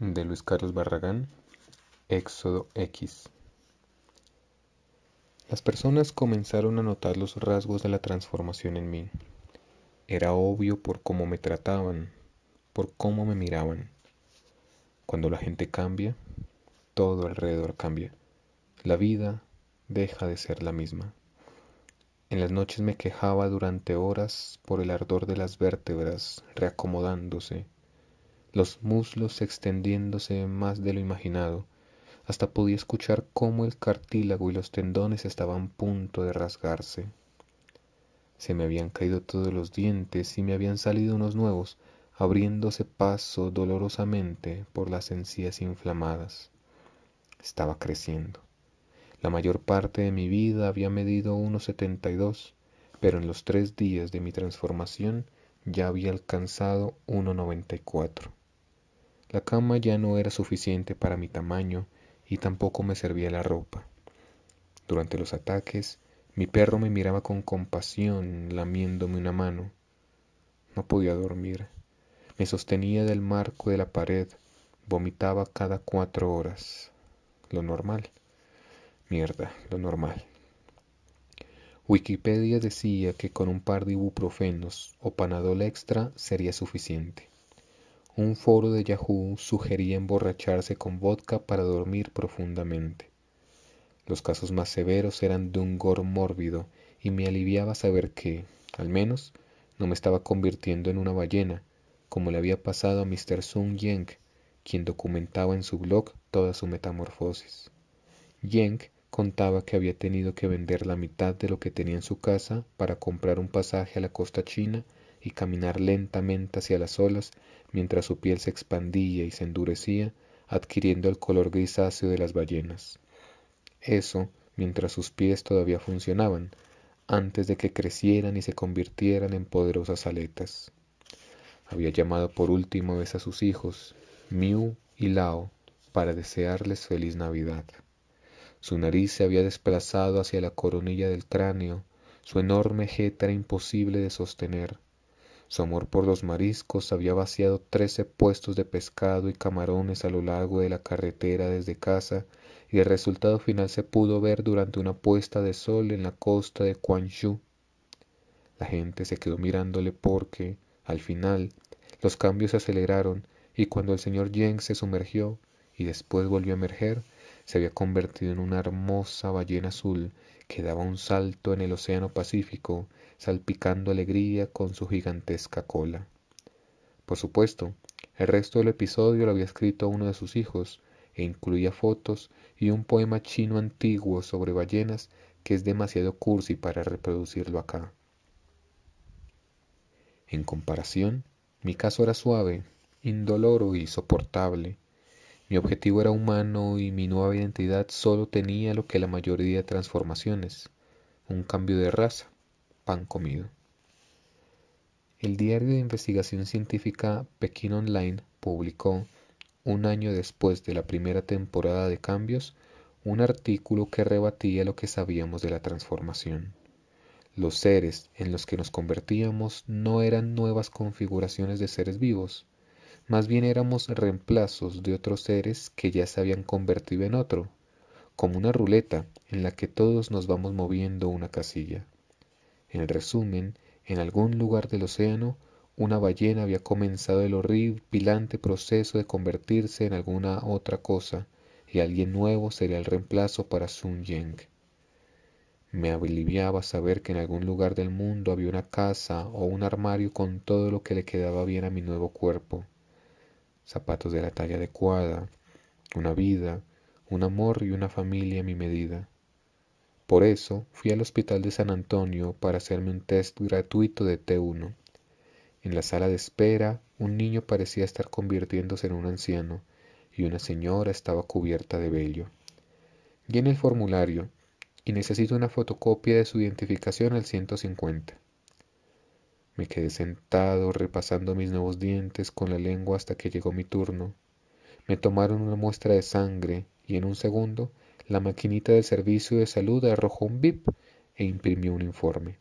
de Luis Carlos Barragán, Éxodo X. Las personas comenzaron a notar los rasgos de la transformación en mí. Era obvio por cómo me trataban, por cómo me miraban. Cuando la gente cambia, todo alrededor cambia. La vida deja de ser la misma. En las noches me quejaba durante horas por el ardor de las vértebras reacomodándose los muslos extendiéndose más de lo imaginado, hasta podía escuchar cómo el cartílago y los tendones estaban a punto de rasgarse. Se me habían caído todos los dientes y me habían salido unos nuevos, abriéndose paso dolorosamente por las encías inflamadas. Estaba creciendo. La mayor parte de mi vida había medido 1.72, pero en los tres días de mi transformación ya había alcanzado 1,94. La cama ya no era suficiente para mi tamaño y tampoco me servía la ropa. Durante los ataques, mi perro me miraba con compasión, lamiéndome una mano. No podía dormir. Me sostenía del marco de la pared. Vomitaba cada cuatro horas. Lo normal. Mierda, lo normal. Wikipedia decía que con un par de ibuprofenos o panadol extra sería suficiente un foro de Yahoo sugería emborracharse con vodka para dormir profundamente. Los casos más severos eran de un gor mórbido y me aliviaba saber que, al menos, no me estaba convirtiendo en una ballena, como le había pasado a Mr. Sun Yeng, quien documentaba en su blog toda su metamorfosis. Yeng contaba que había tenido que vender la mitad de lo que tenía en su casa para comprar un pasaje a la costa china y caminar lentamente hacia las olas mientras su piel se expandía y se endurecía, adquiriendo el color grisáceo de las ballenas. Eso mientras sus pies todavía funcionaban, antes de que crecieran y se convirtieran en poderosas aletas. Había llamado por última vez a sus hijos, Miu y Lao, para desearles feliz Navidad. Su nariz se había desplazado hacia la coronilla del cráneo, su enorme jeta era imposible de sostener, su amor por los mariscos había vaciado trece puestos de pescado y camarones a lo largo de la carretera desde casa, y el resultado final se pudo ver durante una puesta de sol en la costa de Guangzhou. La gente se quedó mirándole porque, al final, los cambios se aceleraron y cuando el señor Yang se sumergió y después volvió a emerger, se había convertido en una hermosa ballena azul que daba un salto en el Océano Pacífico, salpicando alegría con su gigantesca cola. Por supuesto, el resto del episodio lo había escrito uno de sus hijos, e incluía fotos y un poema chino antiguo sobre ballenas que es demasiado cursi para reproducirlo acá. En comparación, mi caso era suave, indoloro y soportable, mi objetivo era humano y mi nueva identidad solo tenía lo que la mayoría de transformaciones, un cambio de raza, pan comido. El diario de investigación científica Pekín Online publicó, un año después de la primera temporada de cambios, un artículo que rebatía lo que sabíamos de la transformación. Los seres en los que nos convertíamos no eran nuevas configuraciones de seres vivos, más bien éramos reemplazos de otros seres que ya se habían convertido en otro, como una ruleta en la que todos nos vamos moviendo una casilla. En resumen, en algún lugar del océano, una ballena había comenzado el horripilante proceso de convertirse en alguna otra cosa, y alguien nuevo sería el reemplazo para Sun Yeng. Me aliviaba saber que en algún lugar del mundo había una casa o un armario con todo lo que le quedaba bien a mi nuevo cuerpo zapatos de la talla adecuada, una vida, un amor y una familia a mi medida. Por eso fui al hospital de San Antonio para hacerme un test gratuito de T1. En la sala de espera, un niño parecía estar convirtiéndose en un anciano y una señora estaba cubierta de vello. Llené el formulario y necesito una fotocopia de su identificación al 150. Me quedé sentado repasando mis nuevos dientes con la lengua hasta que llegó mi turno. Me tomaron una muestra de sangre y en un segundo la maquinita del servicio de salud arrojó un bip e imprimió un informe.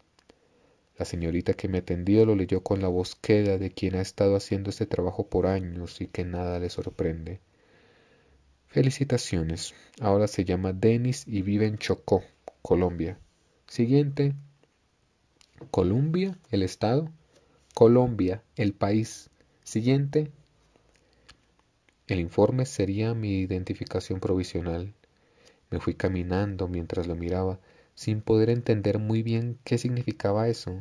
La señorita que me atendió lo leyó con la voz queda de quien ha estado haciendo este trabajo por años y que nada le sorprende. Felicitaciones. Ahora se llama Denis y vive en Chocó, Colombia. Siguiente, Colombia, el estado, Colombia, el país. Siguiente. El informe sería mi identificación provisional. Me fui caminando mientras lo miraba, sin poder entender muy bien qué significaba eso.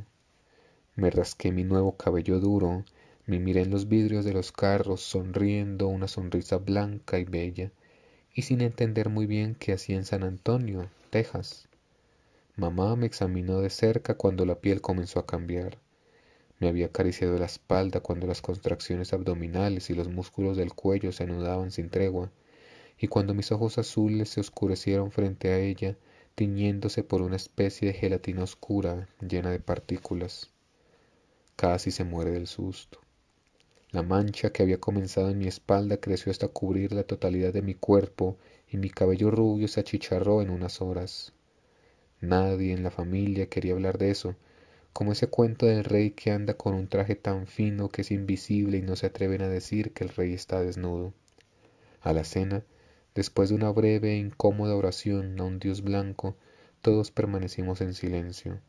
Me rasqué mi nuevo cabello duro, me miré en los vidrios de los carros, sonriendo una sonrisa blanca y bella, y sin entender muy bien qué hacía en San Antonio, Texas. Mamá me examinó de cerca cuando la piel comenzó a cambiar. Me había acariciado la espalda cuando las contracciones abdominales y los músculos del cuello se anudaban sin tregua, y cuando mis ojos azules se oscurecieron frente a ella, tiñéndose por una especie de gelatina oscura llena de partículas. Casi se muere del susto. La mancha que había comenzado en mi espalda creció hasta cubrir la totalidad de mi cuerpo y mi cabello rubio se achicharró en unas horas. Nadie en la familia quería hablar de eso, como ese cuento del rey que anda con un traje tan fino que es invisible y no se atreven a decir que el rey está desnudo. A la cena, después de una breve e incómoda oración a un dios blanco, todos permanecimos en silencio.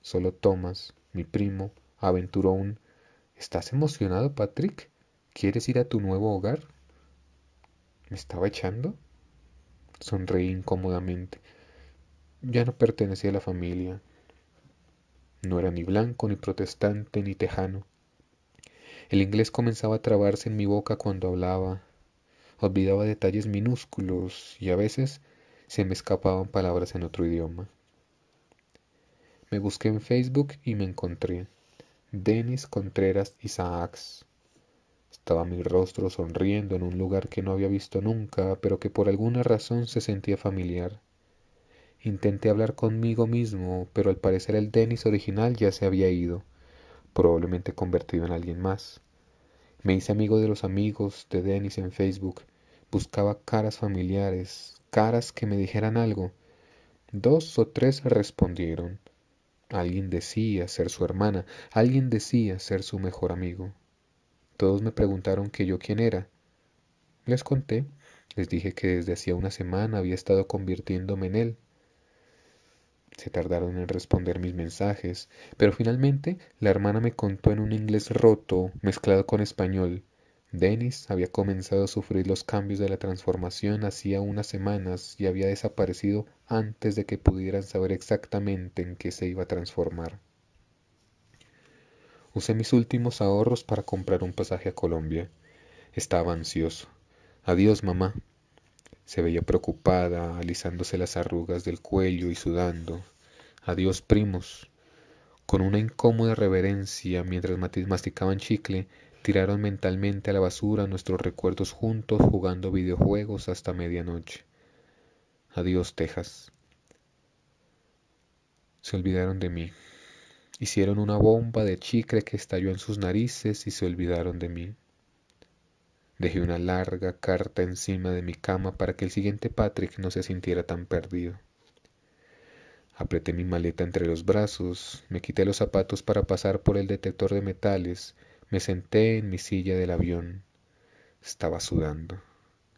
Solo Thomas, mi primo, aventuró un ¿Estás emocionado, Patrick? ¿Quieres ir a tu nuevo hogar? ¿Me estaba echando? Sonreí incómodamente ya no pertenecía a la familia. No era ni blanco, ni protestante, ni tejano. El inglés comenzaba a trabarse en mi boca cuando hablaba. Olvidaba detalles minúsculos y a veces se me escapaban palabras en otro idioma. Me busqué en Facebook y me encontré. Denis Contreras Isaacs. Estaba mi rostro sonriendo en un lugar que no había visto nunca, pero que por alguna razón se sentía familiar. Intenté hablar conmigo mismo, pero al parecer el Dennis original ya se había ido, probablemente convertido en alguien más. Me hice amigo de los amigos de Dennis en Facebook. Buscaba caras familiares, caras que me dijeran algo. Dos o tres respondieron. Alguien decía ser su hermana, alguien decía ser su mejor amigo. Todos me preguntaron que yo quién era. Les conté, les dije que desde hacía una semana había estado convirtiéndome en él, se tardaron en responder mis mensajes, pero finalmente la hermana me contó en un inglés roto, mezclado con español. Dennis había comenzado a sufrir los cambios de la transformación hacía unas semanas y había desaparecido antes de que pudieran saber exactamente en qué se iba a transformar. Usé mis últimos ahorros para comprar un pasaje a Colombia. Estaba ansioso. Adiós, mamá, se veía preocupada, alisándose las arrugas del cuello y sudando. Adiós, primos. Con una incómoda reverencia, mientras masticaban chicle, tiraron mentalmente a la basura nuestros recuerdos juntos jugando videojuegos hasta medianoche. Adiós, Texas. Se olvidaron de mí. Hicieron una bomba de chicle que estalló en sus narices y se olvidaron de mí. Dejé una larga carta encima de mi cama para que el siguiente Patrick no se sintiera tan perdido. Apreté mi maleta entre los brazos, me quité los zapatos para pasar por el detector de metales, me senté en mi silla del avión. Estaba sudando.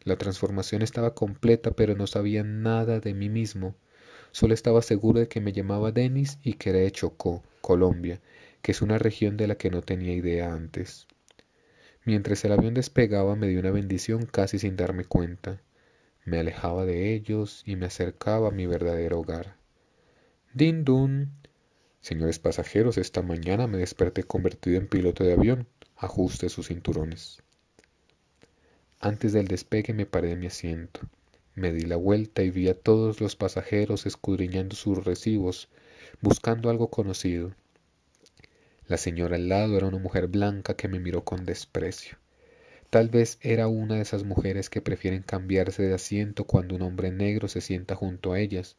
La transformación estaba completa, pero no sabía nada de mí mismo. Solo estaba seguro de que me llamaba Denis y que era de Chocó, Colombia, que es una región de la que no tenía idea antes. Mientras el avión despegaba me dio una bendición casi sin darme cuenta. Me alejaba de ellos y me acercaba a mi verdadero hogar. Din dun. Señores pasajeros, esta mañana me desperté convertido en piloto de avión. Ajuste sus cinturones. Antes del despegue me paré de mi asiento. Me di la vuelta y vi a todos los pasajeros escudriñando sus recibos, buscando algo conocido. La señora al lado era una mujer blanca que me miró con desprecio. Tal vez era una de esas mujeres que prefieren cambiarse de asiento cuando un hombre negro se sienta junto a ellas,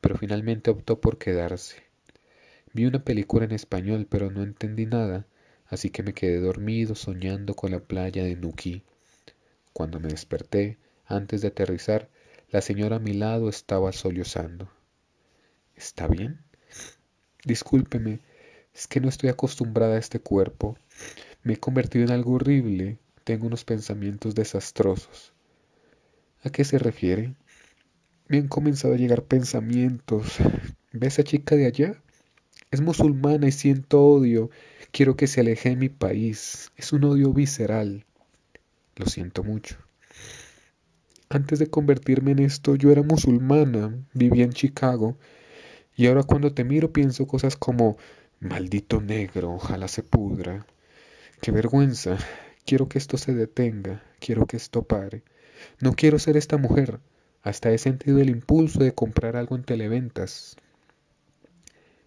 pero finalmente optó por quedarse. Vi una película en español, pero no entendí nada, así que me quedé dormido soñando con la playa de Nuquí. Cuando me desperté, antes de aterrizar, la señora a mi lado estaba sollozando. ¿Está bien? Discúlpeme, es que no estoy acostumbrada a este cuerpo. Me he convertido en algo horrible. Tengo unos pensamientos desastrosos. ¿A qué se refiere? Me han comenzado a llegar pensamientos. ¿Ve esa chica de allá? Es musulmana y siento odio. Quiero que se aleje de mi país. Es un odio visceral. Lo siento mucho. Antes de convertirme en esto, yo era musulmana, vivía en Chicago, y ahora cuando te miro pienso cosas como Maldito negro, ojalá se pudra. Qué vergüenza. Quiero que esto se detenga, quiero que esto pare. No quiero ser esta mujer. Hasta he sentido el impulso de comprar algo en televentas.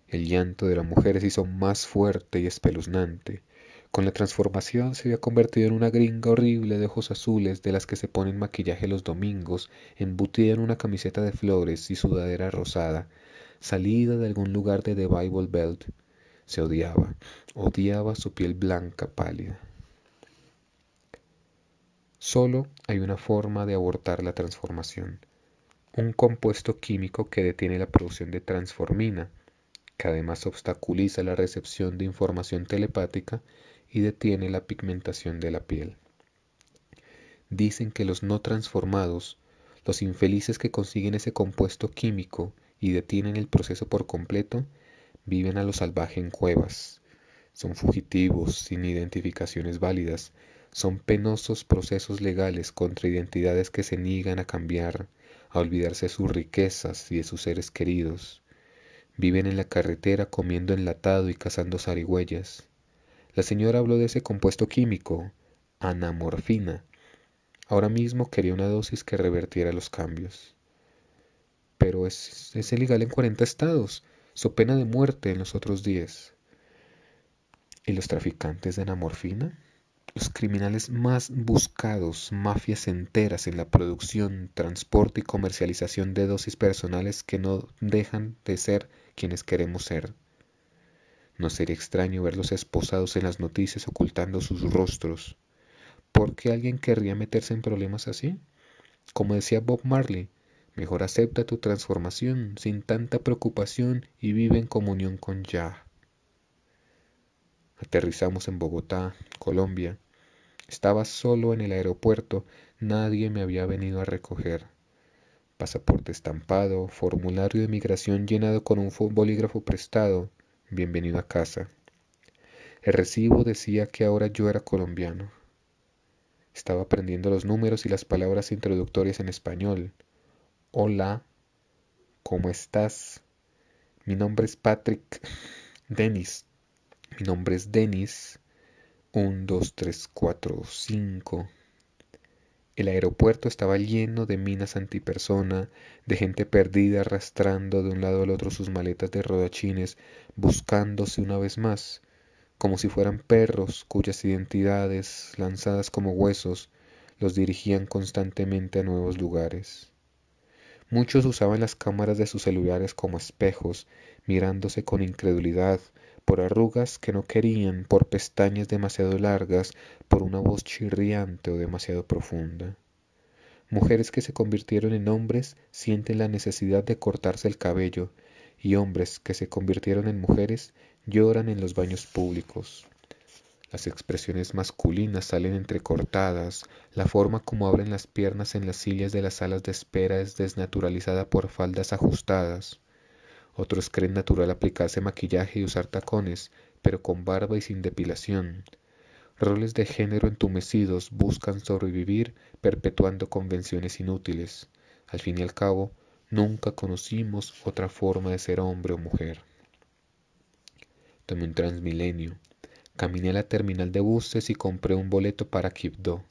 El llanto de la mujer se hizo más fuerte y espeluznante. Con la transformación se había convertido en una gringa horrible de ojos azules de las que se ponen maquillaje los domingos, embutida en una camiseta de flores y sudadera rosada, salida de algún lugar de The Bible Belt se odiaba, odiaba su piel blanca pálida. Solo hay una forma de abortar la transformación, un compuesto químico que detiene la producción de transformina, que además obstaculiza la recepción de información telepática y detiene la pigmentación de la piel. Dicen que los no transformados, los infelices que consiguen ese compuesto químico y detienen el proceso por completo, Viven a lo salvaje en cuevas. Son fugitivos sin identificaciones válidas. Son penosos procesos legales contra identidades que se niegan a cambiar, a olvidarse de sus riquezas y de sus seres queridos. Viven en la carretera comiendo enlatado y cazando zarigüeyas. La señora habló de ese compuesto químico, anamorfina. Ahora mismo quería una dosis que revertiera los cambios. Pero es, es ilegal en 40 estados su pena de muerte en los otros días. ¿Y los traficantes de morfina, Los criminales más buscados, mafias enteras en la producción, transporte y comercialización de dosis personales que no dejan de ser quienes queremos ser. No sería extraño verlos esposados en las noticias ocultando sus rostros. ¿Por qué alguien querría meterse en problemas así? Como decía Bob Marley, Mejor acepta tu transformación sin tanta preocupación y vive en comunión con ya. Aterrizamos en Bogotá, Colombia. Estaba solo en el aeropuerto, nadie me había venido a recoger. Pasaporte estampado, formulario de migración llenado con un bolígrafo prestado. Bienvenido a casa. El recibo decía que ahora yo era colombiano. Estaba aprendiendo los números y las palabras introductorias en español. Hola, ¿cómo estás? Mi nombre es Patrick Dennis. Mi nombre es Dennis. 1, 2, 3, 4, 5. El aeropuerto estaba lleno de minas antipersona, de gente perdida arrastrando de un lado al otro sus maletas de rodachines, buscándose una vez más, como si fueran perros cuyas identidades, lanzadas como huesos, los dirigían constantemente a nuevos lugares. Muchos usaban las cámaras de sus celulares como espejos, mirándose con incredulidad, por arrugas que no querían, por pestañas demasiado largas, por una voz chirriante o demasiado profunda. Mujeres que se convirtieron en hombres sienten la necesidad de cortarse el cabello, y hombres que se convirtieron en mujeres lloran en los baños públicos. Las expresiones masculinas salen entrecortadas, la forma como abren las piernas en las sillas de las salas de espera es desnaturalizada por faldas ajustadas. Otros creen natural aplicarse maquillaje y usar tacones, pero con barba y sin depilación. Roles de género entumecidos buscan sobrevivir perpetuando convenciones inútiles. Al fin y al cabo, nunca conocimos otra forma de ser hombre o mujer. Tome un transmilenio Caminé a la terminal de buses y compré un boleto para Quibdó.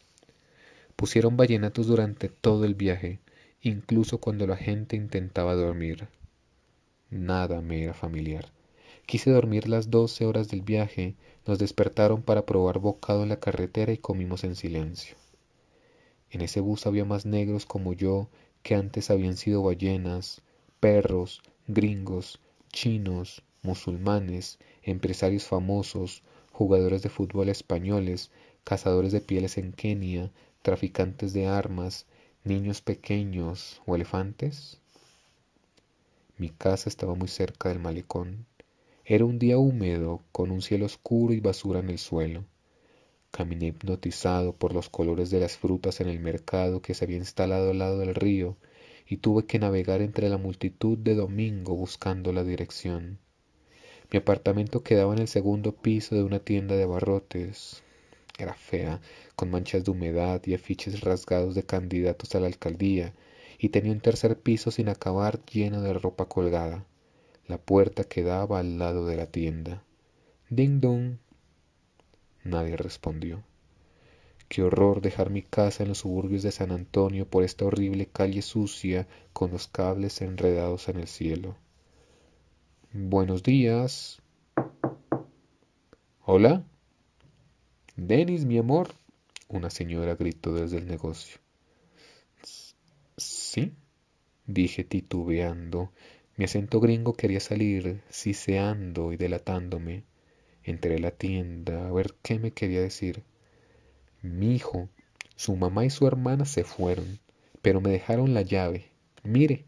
Pusieron vallenatos durante todo el viaje, incluso cuando la gente intentaba dormir. Nada me era familiar. Quise dormir las doce horas del viaje, nos despertaron para probar bocado en la carretera y comimos en silencio. En ese bus había más negros como yo que antes habían sido ballenas, perros, gringos, chinos, musulmanes, empresarios famosos, jugadores de fútbol españoles, cazadores de pieles en Kenia, traficantes de armas, niños pequeños o elefantes? Mi casa estaba muy cerca del malecón. Era un día húmedo, con un cielo oscuro y basura en el suelo. Caminé hipnotizado por los colores de las frutas en el mercado que se había instalado al lado del río y tuve que navegar entre la multitud de domingo buscando la dirección. Mi apartamento quedaba en el segundo piso de una tienda de barrotes. Era fea, con manchas de humedad y afiches rasgados de candidatos a la alcaldía, y tenía un tercer piso sin acabar lleno de ropa colgada. La puerta quedaba al lado de la tienda. Ding dong. Nadie respondió. Qué horror dejar mi casa en los suburbios de San Antonio por esta horrible calle sucia con los cables enredados en el cielo. Buenos días. Hola. Denis, mi amor, una señora gritó desde el negocio. ¿Sí? dije titubeando. Mi acento gringo quería salir siseando y delatándome. Entré a la tienda a ver qué me quería decir. Mi hijo, su mamá y su hermana se fueron, pero me dejaron la llave. Mire,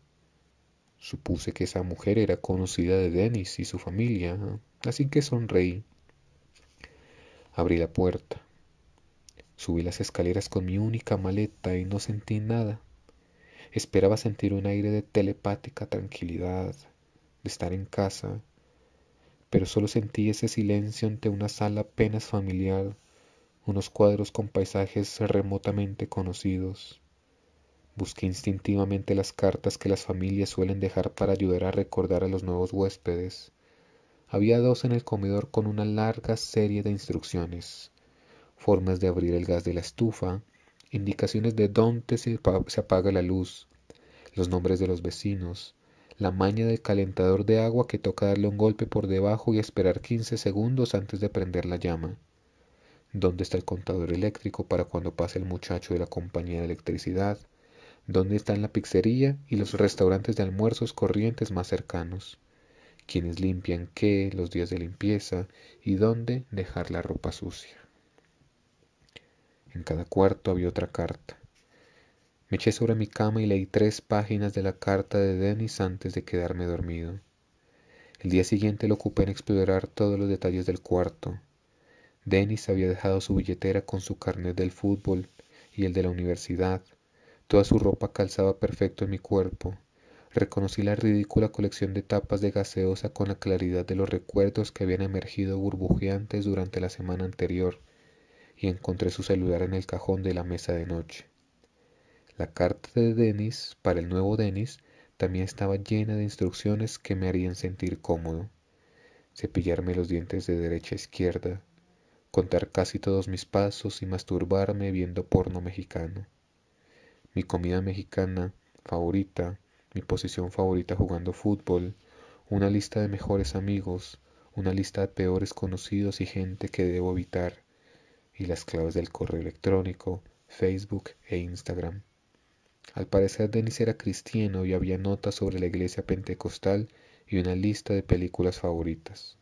Supuse que esa mujer era conocida de Dennis y su familia, así que sonreí. Abrí la puerta. Subí las escaleras con mi única maleta y no sentí nada. Esperaba sentir un aire de telepática tranquilidad, de estar en casa, pero solo sentí ese silencio ante una sala apenas familiar, unos cuadros con paisajes remotamente conocidos. Busqué instintivamente las cartas que las familias suelen dejar para ayudar a recordar a los nuevos huéspedes. Había dos en el comedor con una larga serie de instrucciones. Formas de abrir el gas de la estufa, indicaciones de dónde se, apaga la luz, los nombres de los vecinos, la maña del calentador de agua que toca darle un golpe por debajo y esperar 15 segundos antes de prender la llama. ¿Dónde está el contador eléctrico para cuando pase el muchacho de la compañía de electricidad? dónde están la pizzería y los restaurantes de almuerzos corrientes más cercanos, quienes limpian qué, los días de limpieza y dónde dejar la ropa sucia. En cada cuarto había otra carta. Me eché sobre mi cama y leí tres páginas de la carta de Dennis antes de quedarme dormido. El día siguiente lo ocupé en explorar todos los detalles del cuarto. Dennis había dejado su billetera con su carnet del fútbol y el de la universidad, Toda su ropa calzaba perfecto en mi cuerpo. Reconocí la ridícula colección de tapas de gaseosa con la claridad de los recuerdos que habían emergido burbujeantes durante la semana anterior, y encontré su celular en el cajón de la mesa de noche. La carta de Dennis para el nuevo Dennis también estaba llena de instrucciones que me harían sentir cómodo. Cepillarme los dientes de derecha a izquierda, contar casi todos mis pasos y masturbarme viendo porno mexicano mi comida mexicana favorita, mi posición favorita jugando fútbol, una lista de mejores amigos, una lista de peores conocidos y gente que debo evitar, y las claves del correo electrónico, Facebook e Instagram. Al parecer Denis era cristiano y había notas sobre la iglesia pentecostal y una lista de películas favoritas.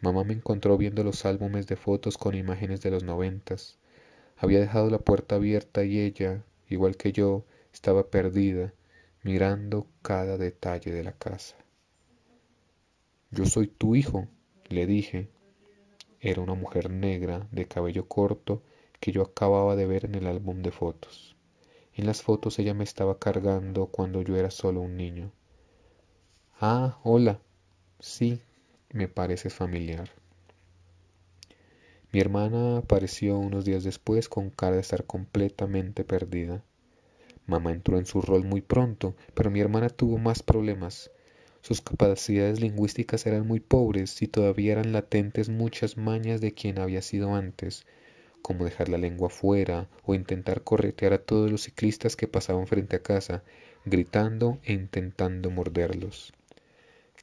Mamá me encontró viendo los álbumes de fotos con imágenes de los noventas. Había dejado la puerta abierta y ella, igual que yo, estaba perdida mirando cada detalle de la casa. Yo soy tu hijo, le dije. Era una mujer negra de cabello corto que yo acababa de ver en el álbum de fotos. En las fotos ella me estaba cargando cuando yo era solo un niño. Ah, hola. Sí, me pareces familiar. Mi hermana apareció unos días después con cara de estar completamente perdida. Mamá entró en su rol muy pronto, pero mi hermana tuvo más problemas. Sus capacidades lingüísticas eran muy pobres y todavía eran latentes muchas mañas de quien había sido antes, como dejar la lengua fuera o intentar corretear a todos los ciclistas que pasaban frente a casa, gritando e intentando morderlos.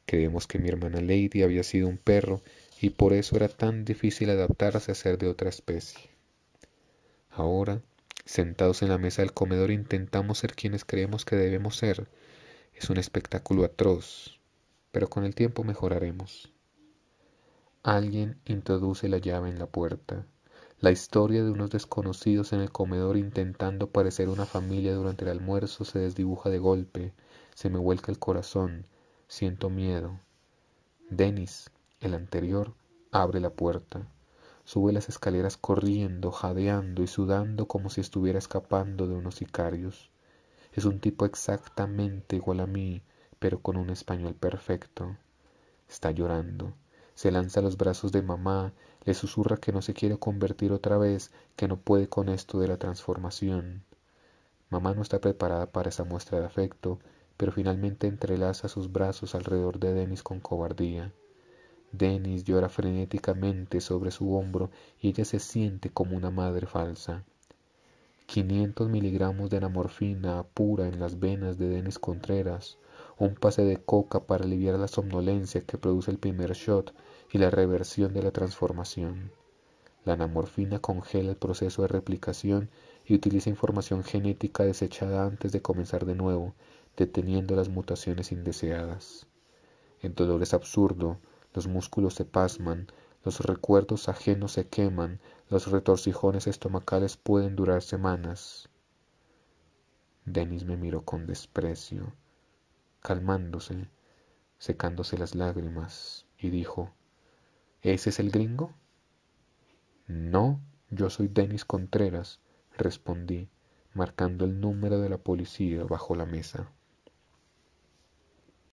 Creemos que mi hermana Lady había sido un perro y por eso era tan difícil adaptarse a ser de otra especie. Ahora, sentados en la mesa del comedor, intentamos ser quienes creemos que debemos ser. Es un espectáculo atroz, pero con el tiempo mejoraremos. Alguien introduce la llave en la puerta. La historia de unos desconocidos en el comedor intentando parecer una familia durante el almuerzo se desdibuja de golpe, se me vuelca el corazón, Siento miedo. Denis, el anterior, abre la puerta. Sube las escaleras corriendo, jadeando y sudando como si estuviera escapando de unos sicarios. Es un tipo exactamente igual a mí, pero con un español perfecto. Está llorando. Se lanza a los brazos de mamá, le susurra que no se quiere convertir otra vez, que no puede con esto de la transformación. Mamá no está preparada para esa muestra de afecto pero finalmente entrelaza sus brazos alrededor de Denis con cobardía. Denis llora frenéticamente sobre su hombro y ella se siente como una madre falsa. 500 miligramos de anamorfina morfina pura en las venas de Denis Contreras, un pase de coca para aliviar la somnolencia que produce el primer shot y la reversión de la transformación. La anamorfina congela el proceso de replicación y utiliza información genética desechada antes de comenzar de nuevo, deteniendo las mutaciones indeseadas. El dolor es absurdo, los músculos se pasman, los recuerdos ajenos se queman, los retorcijones estomacales pueden durar semanas. Denis me miró con desprecio, calmándose, secándose las lágrimas, y dijo, ¿Ese es el gringo? No, yo soy Denis Contreras, respondí, marcando el número de la policía bajo la mesa.